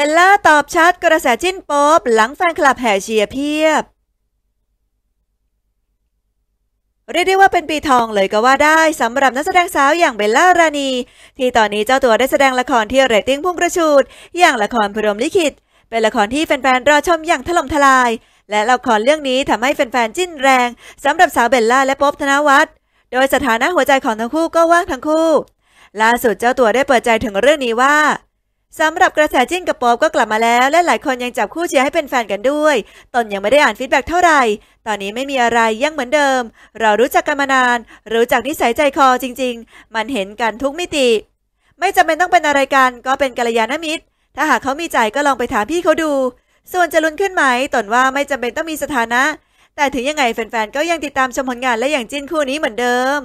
เบลล่าตอบชัดกระแสจิ้นป๊อปหลังแฟนคลับแห่เชียร์เพียบ เรียกได้ว่าเป็นปีทองเลยก็ว่าได้สำหรับนักแสดงสาวอย่างเบลล่ารานีที่ตอนนี้เจ้าตัวได้แสดงละครที่เรตติ้งพุ่งกระชูด อย่างละครพรหมลิขิต เป็นละครที่แฟนๆ รอชมอย่างถล่มทลาย และละครเรื่องนี้ทำให้แฟนๆ จิ้นแรงสำหรับสาวเบลล่าและป๊อบธนวัฒน์โดยสถานะหัวใจของทั้งคู่ก็ว่างทั้งคู่ ล่าสุดเจ้าตัวได้เปิดใจถึงเรื่องนี้ว่าสำหรับกระแสจิ้นกับป๊อบก็กลับมาแล้วและหลายคนยังจับคู่เชียร์ให้เป็นแฟนกันด้วยตนยังไม่ได้อ่านฟีดแบ็กเท่าไหร่ตอนนี้ไม่มีอะไรยังเหมือนเดิม เรารู้จักกันมานานรู้จักนิสัยใจคอจริง ๆ มันเห็นกันทุกมิติ ไม่จำเป็นต้องเป็นอะไรกันก็เป็นกัลยาณมิตร ถ้าหากเขามีใจก็ลองไปถามพี่เขาดู ส่วนจะลุ้นขึ้นไหมตนว่าไม่จำเป็นต้องมีสถานะ แต่ถึงยังไงแฟนๆก็ยังติดตามชมผลงานและอย่างจิ้นคู่นี้เหมือนเดิม